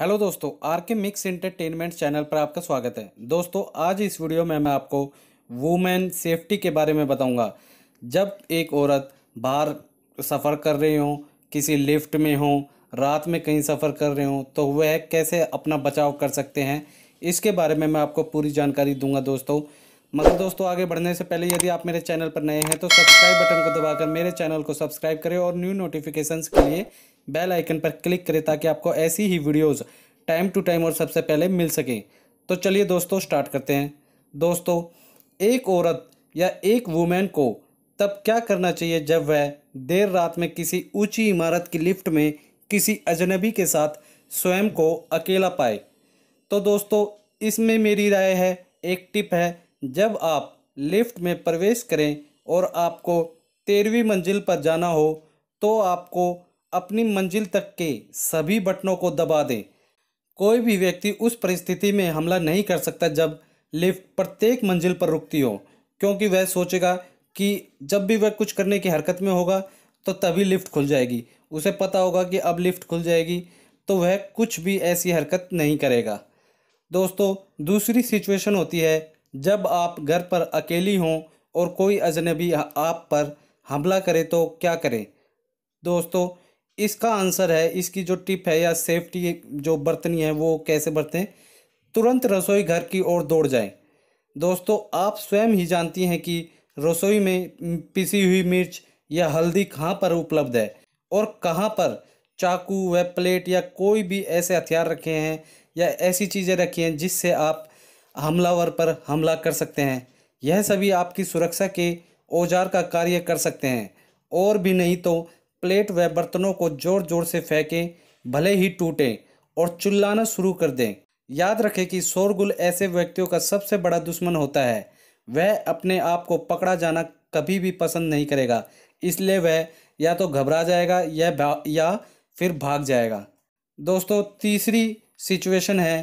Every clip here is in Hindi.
हेलो दोस्तों आर के मिक्स एंटरटेनमेंट चैनल पर आपका स्वागत है दोस्तों आज इस वीडियो में मैं आपको वुमेन सेफ्टी के बारे में बताऊंगा जब एक औरत बाहर सफ़र कर रही हो किसी लिफ्ट में हो रात में कहीं सफ़र कर रहे हो तो वह कैसे अपना बचाव कर सकते हैं इसके बारे में मैं आपको पूरी जानकारी दूंगा दोस्तों मगर मतलब दोस्तों आगे बढ़ने से पहले यदि आप मेरे चैनल पर नए हैं तो सब्सक्राइब बटन को दबाकर मेरे चैनल को सब्सक्राइब करें और न्यू नोटिफिकेशंस के लिए बेल आइकन पर क्लिक करें ताकि आपको ऐसी ही वीडियोज़ टाइम टू टाइम और सबसे पहले मिल सकें तो चलिए दोस्तों स्टार्ट करते हैं दोस्तों एक औरत या एक वूमेन को तब क्या करना चाहिए जब वह देर रात में किसी ऊंची इमारत की लिफ्ट में किसी अजनबी के साथ स्वयं को अकेला पाए तो दोस्तों इसमें मेरी राय है एक टिप है जब आप लिफ्ट में प्रवेश करें और आपको तेरहवीं मंजिल पर जाना हो तो आपको अपनी मंजिल तक के सभी बटनों को दबा दें कोई भी व्यक्ति उस परिस्थिति में हमला नहीं कर सकता जब लिफ्ट प्रत्येक मंजिल पर रुकती हो क्योंकि वह सोचेगा कि जब भी वह कुछ करने की हरकत में होगा तो तभी लिफ्ट खुल जाएगी उसे पता होगा कि अब लिफ्ट खुल जाएगी तो वह कुछ भी ऐसी हरकत नहीं करेगा दोस्तों दूसरी सिचुएशन होती है जब आप घर पर अकेली हों और कोई अजनबी आप पर हमला करे तो क्या करें दोस्तों इसका आंसर है इसकी जो टिप है या सेफ्टी जो बरतनी है वो कैसे बरतें तुरंत रसोई घर की ओर दौड़ जाएं दोस्तों आप स्वयं ही जानती हैं कि रसोई में पिसी हुई मिर्च या हल्दी कहाँ पर उपलब्ध है और कहाँ पर चाकू व प्लेट या कोई भी ऐसे हथियार रखे हैं या ऐसी चीज़ें रखी हैं जिससे आप हमलावर पर हमला कर सकते हैं यह सभी आपकी सुरक्षा के औजार का कार्य कर सकते हैं और भी नहीं तो प्लेट व बर्तनों को जोर जोर से फेंकें भले ही टूटें और चिल्लाना शुरू कर दें याद रखें कि शोरगुल ऐसे व्यक्तियों का सबसे बड़ा दुश्मन होता है वह अपने आप को पकड़ा जाना कभी भी पसंद नहीं करेगा इसलिए वह या तो घबरा जाएगा या या फिर भाग जाएगा दोस्तों तीसरी सिचुएशन है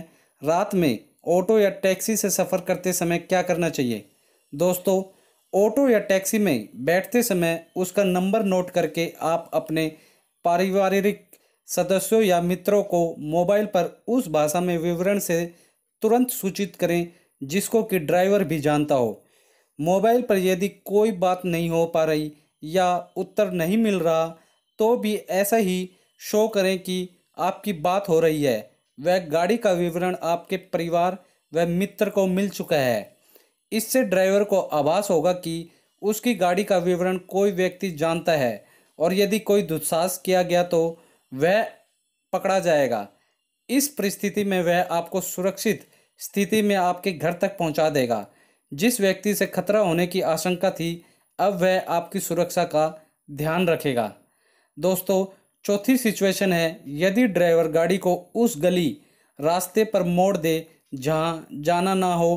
रात में ऑटो या टैक्सी से सफ़र करते समय क्या करना चाहिए दोस्तों ऑटो या टैक्सी में बैठते समय उसका नंबर नोट करके आप अपने पारिवारिक सदस्यों या मित्रों को मोबाइल पर उस भाषा में विवरण से तुरंत सूचित करें जिसको कि ड्राइवर भी जानता हो मोबाइल पर यदि कोई बात नहीं हो पा रही या उत्तर नहीं मिल रहा तो भी ऐसा ही शो करें कि आपकी बात हो रही है वह गाड़ी का विवरण आपके परिवार व मित्र को मिल चुका है इससे ड्राइवर को आभास होगा कि उसकी गाड़ी का विवरण कोई व्यक्ति जानता है और यदि कोई दुस्साहस किया गया तो वह पकड़ा जाएगा इस परिस्थिति में वह आपको सुरक्षित स्थिति में आपके घर तक पहुंचा देगा जिस व्यक्ति से खतरा होने की आशंका थी अब वह आपकी सुरक्षा का ध्यान रखेगा दोस्तों चौथी सिचुएशन है यदि ड्राइवर गाड़ी को उस गली रास्ते पर मोड़ दे जहां जाना ना हो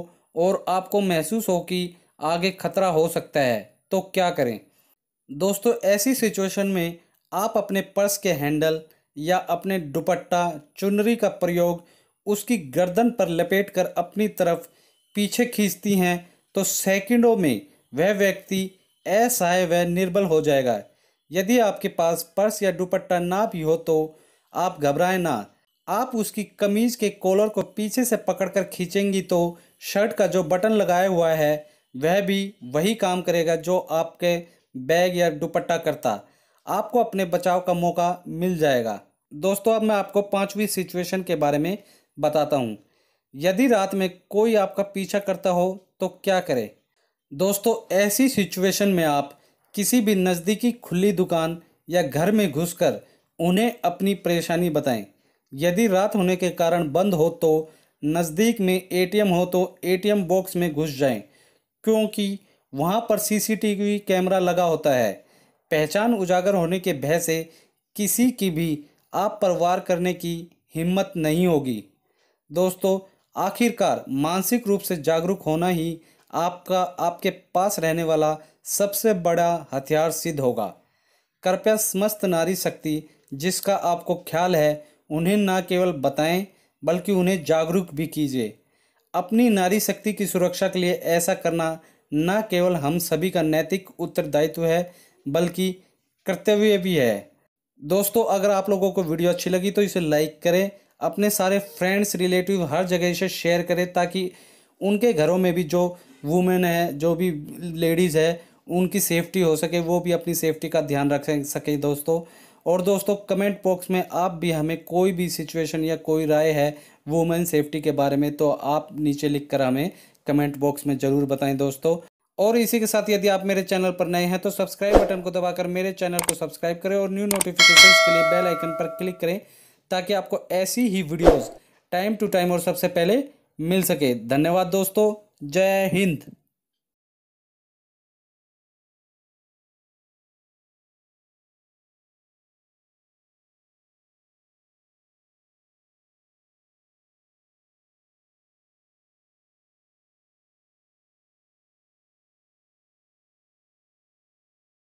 और आपको महसूस हो कि आगे खतरा हो सकता है तो क्या करें दोस्तों ऐसी सिचुएशन में आप अपने पर्स के हैंडल या अपने दुपट्टा चुनरी का प्रयोग उसकी गर्दन पर लपेट कर अपनी तरफ पीछे खींचती हैं तो सेकंडों में वह व्यक्ति असहाय व निर्बल हो जाएगा यदि आपके पास पर्स या दुपट्टा ना भी हो तो आप घबराएं ना आप उसकी कमीज के कॉलर को पीछे से पकड़कर खींचेंगी तो शर्ट का जो बटन लगाया हुआ है वह भी वही काम करेगा जो आपके बैग या दुपट्टा करता आपको अपने बचाव का मौका मिल जाएगा दोस्तों अब मैं आपको पांचवी सिचुएशन के बारे में बताता हूँ यदि रात में कोई आपका पीछा करता हो तो क्या करें दोस्तों ऐसी सिचुएशन में आप किसी भी नज़दीकी खुली दुकान या घर में घुसकर उन्हें अपनी परेशानी बताएं यदि रात होने के कारण बंद हो तो नज़दीक में एटीएम हो तो एटीएम बॉक्स में घुस जाएं क्योंकि वहां पर सीसीटीवी कैमरा लगा होता है पहचान उजागर होने के भय से किसी की भी आप पर वार करने की हिम्मत नहीं होगी दोस्तों आखिरकार मानसिक रूप से जागरूक होना ही आपका आपके पास रहने वाला सबसे बड़ा हथियार सिद्ध होगा कृपया समस्त नारी शक्ति जिसका आपको ख्याल है उन्हें ना केवल बताएं बल्कि उन्हें जागरूक भी कीजिए अपनी नारी शक्ति की सुरक्षा के लिए ऐसा करना न केवल हम सभी का नैतिक उत्तरदायित्व है बल्कि कर्तव्य भी है दोस्तों अगर आप लोगों को वीडियो अच्छी लगी तो इसे लाइक करें अपने सारे फ्रेंड्स रिलेटिव हर जगह इसे शेयर करें ताकि उनके घरों में भी जो वुमेन है जो भी लेडीज़ है उनकी सेफ्टी हो सके वो भी अपनी सेफ्टी का ध्यान रख सकें दोस्तों और दोस्तों कमेंट बॉक्स में आप भी हमें कोई भी सिचुएशन या कोई राय है वुमेन सेफ्टी के बारे में तो आप नीचे लिख कर हमें कमेंट बॉक्स में ज़रूर बताएं दोस्तों और इसी के साथ यदि आप मेरे चैनल पर नए हैं तो सब्सक्राइब बटन को दबाकर मेरे चैनल को सब्सक्राइब करें और न्यू नोटिफिकेशन के लिए बेल आइकन पर क्लिक करें ताकि आपको ऐसी ही वीडियोज़ टाइम टू टाइम और सबसे पहले मिल सके धन्यवाद दोस्तों जय हिंद